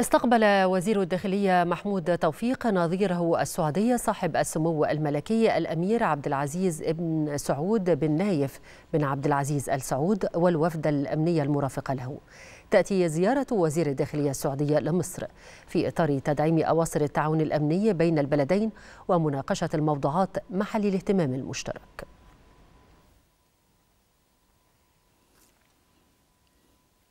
استقبل وزير الداخلية محمود توفيق نظيره السعودية صاحب السمو الملكي الأمير عبد العزيز بن سعود بن نايف بن عبد العزيز آل سعود والوفد الأمنية المرافقة له. تأتي زيارة وزير الداخلية السعودية لمصر في إطار تدعيم أواصر التعاون الأمني بين البلدين ومناقشة الموضوعات محل الاهتمام المشترك.